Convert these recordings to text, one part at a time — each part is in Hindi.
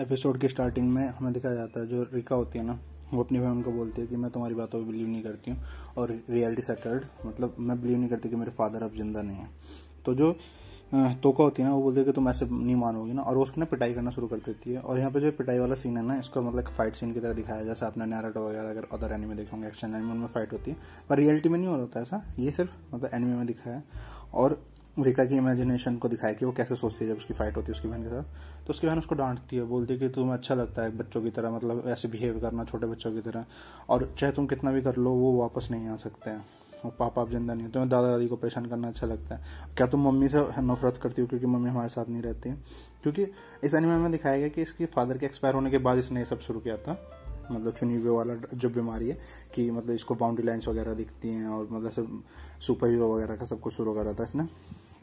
एपिसोड की स्टार्टिंग में हमें दिखाया जाता है जो रिका होती है ना वो अपनी बहन को बोलती है कि मैं तुम्हारी बातों पर बिलीव नहीं करती हूँ और रियलिटी सेटल्ड मतलब मैं बिलीव नहीं करती कि मेरे फादर अब जिंदा नहीं है तो जो तोका होती है ना वो बोलती है कि तुम ऐसे नहीं मानोगी ना और उसको ना पिटाई करना शुरू कर देती है और यहाँ पे जो पिटाई वाला सीन है ना इसको मतलब फाइट सीन की तरह दिखाया जैसे आपने नैराटो वगैरह अगर अदर एनिमे देखे होंगे एक्शन एनिमे उनमें फाइट होती है पर रियलिटी में नहीं हो रहा होता ऐसा ये सिर्फ मतलब एनिमे में दिखाया है और रेखा की इमेजिनेशन को दिखाया कि वो कैसे सोचती है जब उसकी फाइट होती है उसकी बहन के साथ तो उसकी बहन उसको डांटती है बोलती है कि तुम्हें अच्छा लगता है बच्चों की तरह मतलब ऐसे बिहेव करना छोटे बच्चों की तरह और चाहे तुम कितना भी कर लो वो वापस नहीं आ सकते हैं और पापा आप जिंदा नहीं हो तुम्हें दादा दादी को परेशान करना अच्छा लगता है क्या तुम मम्मी से नफरत करती हो क्योंकि मम्मी हमारे साथ नहीं रहती क्योंकि इस एनिमे में दिखाया गया कि इसके फादर के एक्सपायर होने के बाद इसने ये सब शुरू किया था मतलब चुनी हुए वाला जो बीमारी है कि मतलब इसको बाउंड्री लाइन्स वगैरह दिखती हैं और मतलब सब सुपर हीरो वगैरह का सब कुछ शुरू करा था इसने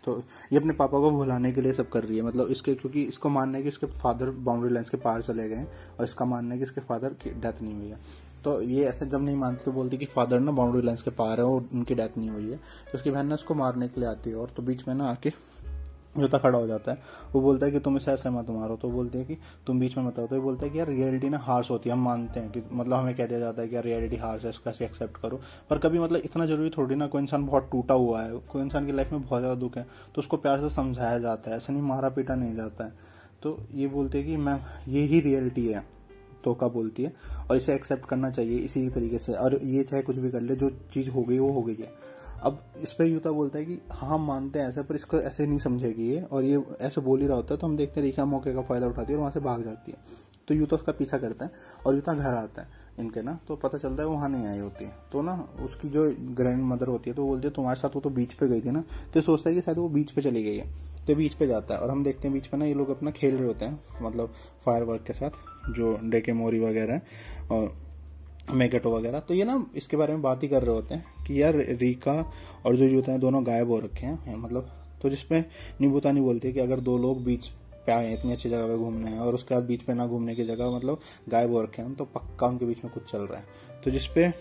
तो ये अपने पापा को भुलाने के लिए सब कर रही है मतलब इसके क्योंकि इसको मानना है कि इसके फादर बाउंड्री लाइन्स के पार चले गए और इसका मानना है कि इसके फादर की डेथ नहीं हुई है तो ये ऐसे जब नहीं मानती तो बोलती कि फादर ना बाउंड्री लाइन्स के पार है और उनकी डेथ नहीं हुई है तो उसकी बहन ना उसको मारने के लिए आती है और तो बीच में ना आके जो था खड़ा हो जाता है वो बोलता है कि तुम इसे ऐसे मत मारो तो बोलते हैं कि तुम बीच में मत आओ तो बोलता है कि यार रियलिटी ना हार्श होती है हम मानते हैं कि मतलब हमें कह दिया जाता है कि यार रियलिटी हार्श है इसका कैसे एक्सेप्ट करो पर कभी मतलब इतना जरूरी थोड़ी ना कोई इंसान बहुत टूटा हुआ है कोई इंसान की लाइफ में बहुत ज़्यादा दुख है तो उसको प्यार से समझाया जाता है ऐसे नहीं मारा पीटा नहीं जाता है तो ये बोलते हैं कि मैम ये ही रियलिटी है तोका बोलती है और इसे एक्सेप्ट करना चाहिए इसी तरीके से और ये चाहे कुछ भी कर ले जो चीज़ हो गई वो हो गई है अब इस पर यूता तो बोलता है कि हाँ मानते हैं ऐसा पर इसको ऐसे नहीं समझेगी ये और ये ऐसे बोल ही रहा होता है तो हम देखते हैं रेखा मौके का फ़ायदा उठाती है और वहाँ से भाग जाती है तो यूता तो उसका पीछा करता है और यूता तो घर आता है इनके ना तो पता चलता है वहाँ नहीं आई होती है तो ना उसकी जो ग्रैंड मदर होती है तो बोलती है तुम्हारे साथ वो तो बीच पे गई थी ना तो सोचता है कि शायद वो बीच पे चली गई है तो बीच पे जाता है और हम देखते हैं बीच पे ना ये लोग अपना खेल रहे होते हैं मतलब फायर के साथ जो डेके मोरी वगैरह और मेकेटो वगैरह तो ये ना इसके बारे में बात ही कर रहे होते हैं कि यार रीका और जो जूते हैं दोनों गायब हो रखे हैं मतलब तो जिसमें नहीं बोलती है कि अगर दो लोग बीच पे आए इतनी अच्छी जगह पे घूमने हैं और उसके बाद बीच पे ना घूमने की जगह मतलब गायब हो रखे हैं तो पक्का उनके बीच में कुछ चल रहा है तो जिसपे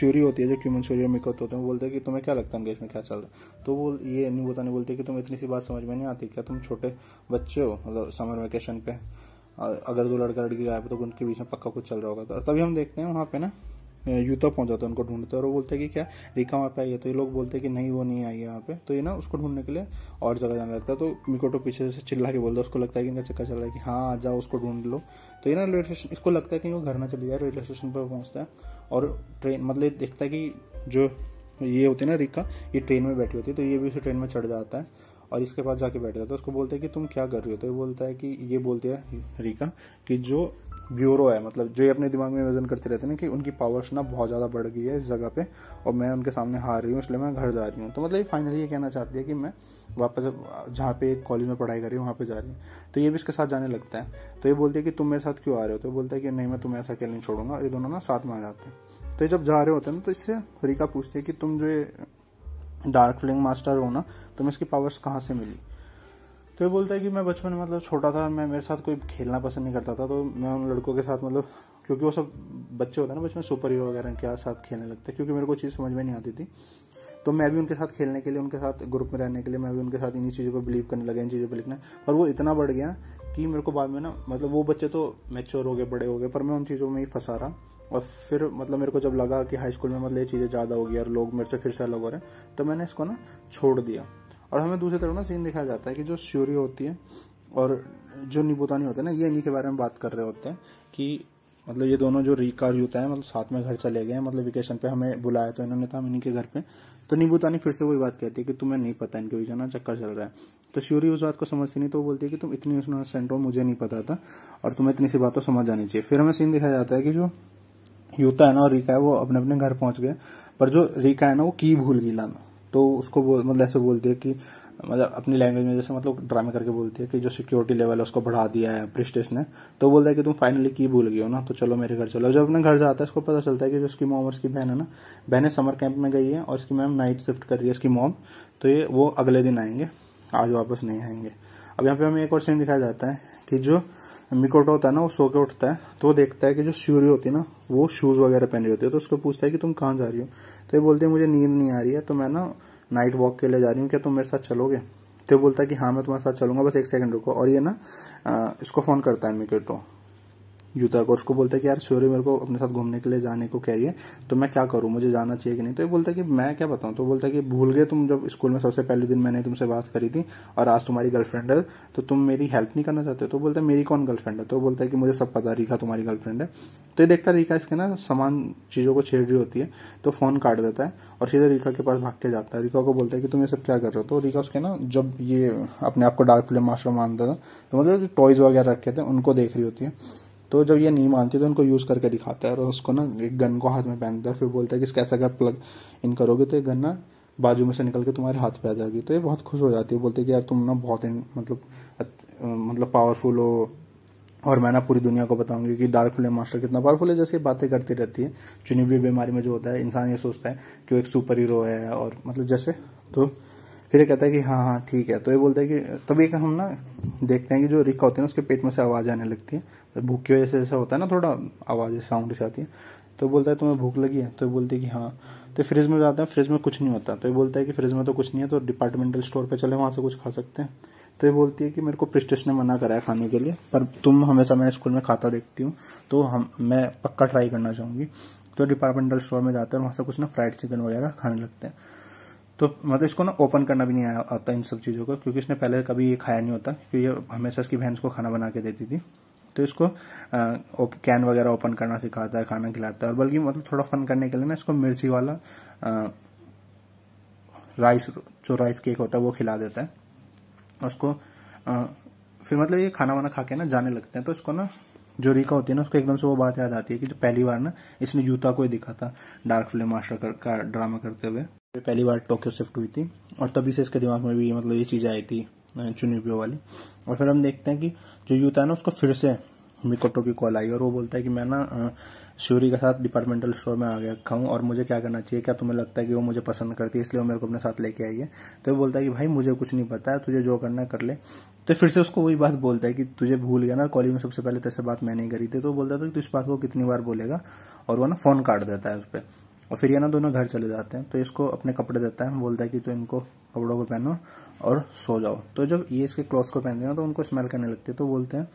सूरी होती है जो क्यूमन सूर्य और होते हैं वो बोलते हैं कि तुम्हें क्या लगता है अंग्रेज क्या चल रहा है तो वो ये नहीं बोलती कि तुम इतनी सी बात समझ में नहीं आती क्या तुम छोटे बच्चे हो मतलब समर वेकेशन पे अगर दो लड़का लड़की गायब है तो उनके बीच में पक्का कुछ चल रहा होगा तो तभी हम देखते हैं वहाँ पे ना यूता पहुंच जाता है उनको ढूंढते हैं और वो बोलते हैं कि क्या रिका वहाँ पे आई है तो ये लोग बोलते हैं कि नहीं वो नहीं आई है वहाँ पे तो ये ना उसको ढूंढने के लिए और जगह जाने लगता है तो मिकोटो पीछे से चिल्ला के बोलता है उसको लगता है कि इनका चक्का चल रहा है कि हाँ आ जाओ उसको ढूंढ लो तो ये ना रेलवे स्टेशन इसको लगता है कि वो घर ना चली जाए रेलवे स्टेशन पर पहुँचता है और ट्रेन मतलब देखता है कि जो ये होती है ना रिक्का ये ट्रेन में बैठी होती है तो ये भी उसे ट्रेन में चढ़ जाता है और इसके पास जाके बैठ जाता है तो उसको बोलते हैं कि तुम क्या कर रहे हो तो ये बोलता है कि ये बोलती है रीका कि जो ब्यूरो है मतलब जो ये अपने दिमाग में वजन करते रहते हैं ना कि उनकी पावर्स ना बहुत ज़्यादा बढ़ गई है इस जगह पे और मैं उनके सामने हार रही हूँ इसलिए मैं घर जा रही हूँ तो मतलब ये फाइनली ये कहना चाहती है कि मैं वापस जहाँ पे कॉलेज में पढ़ाई कर रही हूँ वहाँ पे जा रही हूँ तो ये भी इसके साथ जाने लगता है तो ये बोलती है कि तुम मेरे साथ क्यों आ रहे हो तो बोलता है कि नहीं मैं तुम्हें ऐसा अकेले नहीं छोड़ूंगा ये दोनों ना साथ में आ जाते हैं तो ये जब जा रहे होते हैं ना तो इससे हरिका पूछती है कि तुम जो डार्क फ्लिंग मास्टर होना ना तो मैं इसकी पावर्स कहाँ से मिली तो ये बोलता है कि मैं बचपन में मतलब छोटा था मैं मेरे साथ कोई खेलना पसंद नहीं करता था तो मैं उन लड़कों के साथ मतलब क्योंकि वो सब बच्चे होते हैं ना बचपन सुपर हीरो वगैरह के साथ खेलने लगते क्योंकि मेरे को चीज़ समझ में नहीं आती थी तो मैं भी उनके साथ खेलने के लिए उनके साथ ग्रुप में रहने के लिए मैं भी उनके साथ इन्हीं चीज़ों पर बिलीव करने लगा इन चीज़ों पर लिखना और वो इतना बढ़ गया कि मेरे को बाद में ना मतलब वो बच्चे तो मेच्योर हो गए बड़े हो गए पर मैं उन चीज़ों में ही फंसा रहा और फिर मतलब मेरे को जब लगा कि हाई स्कूल में मतलब ये चीज़ें ज़्यादा हो गई और लोग मेरे से फिर से अलग हो रहे हैं तो मैंने इसको ना छोड़ दिया और हमें दूसरी तरफ ना सीन दिखाया जाता है कि जो श्योरी होती है और जो निबोतानी होते हैं ना ये इन्हीं के बारे में बात कर रहे होते हैं कि मतलब ये दोनों जो रिकार यूथ है मतलब साथ में घर चले गए मतलब वेकेशन पे हमें बुलाया तो इन्होंने था हम घर पे तो नीबूतानी फिर से वही बात कहती है कि तुम्हें नहीं पता इनके बीच ना चक्कर चल रहा है तो श्यूरी उस बात को समझती नहीं तो वो बोलती है कि तुम इतनी सेंट हो मुझे नहीं पता था और तुम्हें इतनी सी बात तो समझ आनी चाहिए फिर हमें सीन दिखाया जाता है कि जो यूता है ना और रीका है वो अपने अपने घर पहुंच गए पर जो रीका है ना वो की भूल गई लाना तो उसको बोल मतलब ऐसे बोलती है कि मतलब अपनी लैंग्वेज में जैसे मतलब ड्रामे करके बोलती है कि जो सिक्योरिटी लेवल है उसको बढ़ा दिया है प्रिस्टेस ने तो बोलता है कि तुम फाइनली की भूल गई हो ना तो चलो मेरे घर चलो जब अपने घर जाता है उसको पता चलता है कि जो उसकी मॉम और उसकी बहन है ना बहन समर कैंप में गई है और उसकी मैम नाइट शिफ्ट कर रही है उसकी मॉम तो ये वो अगले दिन आएंगे आज वापस नहीं आएंगे अब यहाँ पे हमें एक और सीन दिखाया जाता है कि जो मिकोटा होता है ना वो सो के उठता है तो वो देखता है कि जो सूर्य होती है ना वो शूज़ वगैरह पहन रही होती है तो उसको पूछता है कि तुम कहाँ जा रही हो तो ये बोलते हैं मुझे नींद नहीं आ रही है तो मैं ना नाइट वॉक के लिए जा रही हूँ क्या तुम मेरे साथ चलोगे तो बोलता है कि हाँ मैं तुम्हारे साथ चलूंगा बस एक सेकंड रुको और ये ना इसको फ़ोन करता है मिकेटो जूता को उसको बोलता है कि यार सोरी मेरे को अपने साथ घूमने के लिए जाने को कह रही है तो मैं क्या करूं मुझे जाना चाहिए कि नहीं तो ये बोलता है कि मैं क्या बताऊँ तो बोलता है कि भूल गए तुम जब स्कूल में सबसे पहले दिन मैंने तुमसे बात करी थी और आज तुम्हारी गर्लफ्रेंड है तो तुम मेरी हेल्प नहीं करना चाहते तो बोलता है मेरी कौन गर्लफ्रेंड है तो बोलता है कि मुझे सब पता रीखा तुम्हारी गर्लफ्रेंड है तो ये देखता रीखा इसके ना समान चीज़ों को छेड़ रही होती है तो फोन काट देता है और सीधे रीखा के पास भाग के जाता है रीखा को बोलता है कि तुम ये सब क्या कर रहे हो तो रीखा उसके ना जब ये अपने आप को डार्क फिल्म मास्टर मानता था तो मतलब जो टॉयज वगैरह रखे थे उनको देख रही होती है तो जब ये नहीं मानती तो इनको यूज़ करके दिखाता है और उसको ना एक गन को हाथ में पहनता है फिर बोलता है कि इसका ऐसा अगर प्लग इन करोगे तो ये गन ना बाजू में से निकल के तुम्हारे हाथ पे आ जाएगी तो ये बहुत खुश हो जाती है बोलते कि यार तुम ना बहुत इन मतलब मतलब पावरफुल हो और मैं ना पूरी दुनिया को बताऊंगी कि डार्क फ्लेम मास्टर कितना पावरफुल है जैसे बातें करती रहती है चुनी हुई बीमारी में जो होता है इंसान ये सोचता है कि वो एक सुपर हीरो है और मतलब जैसे तो फिर ये कहता है कि हाँ हाँ ठीक है तो ये बोलता है कि तभी एक हम ना देखते हैं कि जो रिक्का होती है ना उसके पेट में से आवाज़ आने लगती है तो भूख की वजह से ऐसा होता है ना थोड़ा आवाज़ साउंड से आती है तो बोलता है तुम्हें भूख लगी है तो बोलती है कि हाँ तो फ्रिज में जाते हैं फ्रिज में कुछ नहीं होता तो ये बोलता है कि फ्रिज में तो कुछ नहीं है तो डिपार्टमेंटल स्टोर पर चले वहाँ से कुछ खा सकते हैं तो ये बोलती है कि मेरे को प्रिस्टिस ने मना कराया खाने के लिए पर तुम हमेशा मैं स्कूल में खाता देखती हूँ तो हम मैं पक्का ट्राई करना चाहूंगी तो डिपार्टमेंटल स्टोर में जाते हैं वहाँ से कुछ ना फ्राइड चिकन वगैरह खाने लगते हैं तो मतलब इसको ना ओपन करना भी नहीं आता इन सब चीज़ों को क्योंकि इसने पहले कभी ये खाया नहीं होता क्योंकि ये हमेशा इसकी बहन को खाना बना के देती थी तो इसको कैन वगैरह ओपन करना सिखाता है खाना खिलाता है और बल्कि मतलब थोड़ा फन करने के लिए ना इसको मिर्ची वाला आ, राइस जो राइस केक होता है वो खिला देता है उसको आ, फिर मतलब ये खाना वाना खा के ना जाने लगते हैं तो इसको ना जो रीका होती है ना उसको एकदम से वो बात याद आती है कि जो पहली बार ना इसने यूता को ही दिखा था डार्क फिल्म मास्टर कर, का ड्रामा करते हुए पहली बार टोक्यो शिफ्ट हुई थी और तभी से इसके दिमाग में भी मतलब ये चीज़ आई थी चुनिपियो वाली और फिर हम देखते हैं कि जो यूता है ना उसको फिर से मिकोटो की कॉल आई और वो बोलता है कि मैं ना श्यूरी के साथ डिपार्टमेंटल स्टोर में आ गया हूँ और मुझे क्या करना चाहिए क्या तुम्हें लगता है कि वो मुझे पसंद करती है इसलिए वो मेरे को अपने साथ लेके आई है तो वो बोलता है कि भाई मुझे कुछ नहीं पता है तुझे जो करना कर ले तो फिर से उसको वही बात बोलता है कि तुझे भूल गया ना कॉलेज में सबसे पहले तेरे से बात मैं नहीं करी थी तो बोलता था कि तू इस बात को कितनी बार बोलेगा और वो ना फोन काट देता है उस पर और फिर ये ना दोनों घर चले जाते हैं तो इसको अपने कपड़े देता है बोलता है कि तो इनको कपड़ों को पहनो और सो जाओ तो जब ये इसके क्लॉथ को पहनते हैं तो उनको स्मेल करने लगती है तो बोलते हैं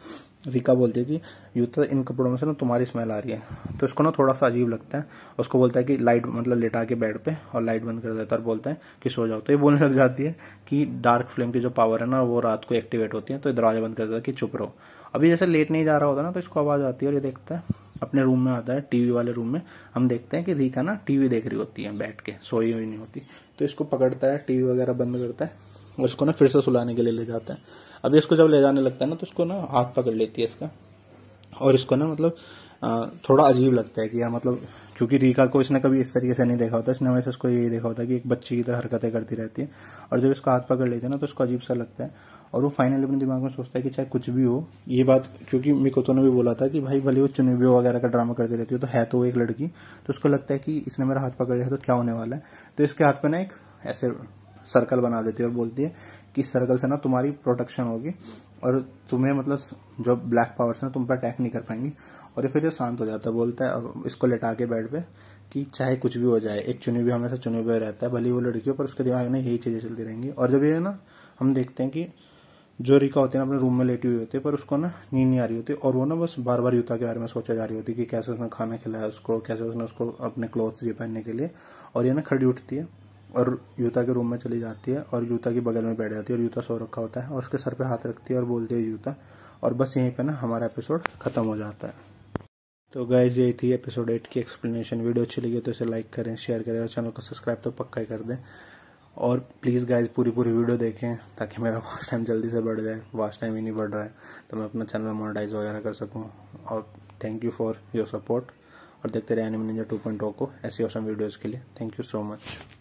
रिका बोलती है कि यू तो इन कपड़ों में से ना तुम्हारी स्मेल आ रही है तो इसको ना थोड़ा सा अजीब लगता है उसको बोलता है कि लाइट मतलब लेटा के बेड पे और लाइट बंद कर देता है और बोलता है कि सो जाओ तो ये बोलने लग जाती है कि डार्क फ्लेम की जो पावर है ना वो रात को एक्टिवेट होती है तो दरवाजा बंद कर देता है कि चुप रहो अभी जैसे लेट नहीं जा रहा होता ना तो इसको आवाज़ आती है और ये देखता है अपने रूम में आता है टीवी वाले रूम में हम देखते हैं कि रीका ना टीवी देख रही होती है बैठ के सोई हुई नहीं होती तो इसको पकड़ता है टीवी वगैरह बंद करता है और इसको ना फिर से सुलाने के लिए ले जाता है अभी इसको जब ले जाने लगता है ना तो इसको ना हाथ पकड़ लेती है इसका और इसको ना मतलब थोड़ा अजीब लगता है कि यार मतलब क्योंकि रीका को इसने कभी इस तरीके से नहीं देखा होता इसने हमेशा इसको यही देखा होता कि एक बच्ची की तरह हरकतें करती रहती है और जब इसको हाथ पकड़ लेते हैं ना तो उसको अजीब सा लगता है और वो फाइनली अपने दिमाग में सोचता है कि चाहे कुछ भी हो ये बात क्योंकि मिकोतो ने भी बोला था कि भाई भले वो चुनबियो वगैरह का ड्रामा करती रहती है तो है तो एक लड़की तो उसको लगता है कि इसने मेरा हाथ पकड़ लिया तो क्या होने वाला है तो इसके हाथ पर ना एक ऐसे सर्कल बना देती है और बोलती है कि सर्कल से ना तुम्हारी प्रोटेक्शन होगी और तुम्हें मतलब जो ब्लैक पावर्स ना तुम पर अटैक नहीं कर पाएंगे और ये फिर ये शांत हो जाता है बोलता है अब इसको लेटा के बेड पे कि चाहे कुछ भी हो जाए एक चुनी भी हमेशा चुने हुए रहता है भली वो लड़की हो पर उसके दिमाग में यही चीज़ें चलती रहेंगी और जब ये ना हम देखते हैं कि जो रिका होती है ना अपने रूम में लेटी हुई होती है पर उसको ना नींद नहीं आ रही होती और वो ना बस बार बार युता के बारे में सोचा जा रही होती है कि कैसे उसने खाना खिलाया उसको कैसे उसने उसको अपने क्लोथ दिए पहनने के लिए और ये ना खड़ी उठती है और यूता के रूम में चली जाती है और यूता के बगल में बैठ जाती है और यूता सो रखा होता है और उसके सर पे हाथ रखती है और बोलती है यूता और बस यहीं पे ना हमारा एपिसोड ख़त्म हो जाता है तो गाइज यही थी एपिसोड एट की एक्सप्लेनेशन वीडियो अच्छी लगी तो इसे लाइक करें शेयर करें और चैनल को सब्सक्राइब तो पक्का ही कर दें और प्लीज़ गाइज पूरी पूरी वीडियो देखें ताकि मेरा वॉच टाइम जल्दी से बढ़ जाए वॉच टाइम ही नहीं बढ़ रहा है तो मैं अपना चैनल मोनेटाइज वगैरह कर सकूँ और thank you for your support और देखते रहे एनिमल निंजा 2.0 को ऐसी ऑसम वीडियोज़ के लिए थैंक यू सो मच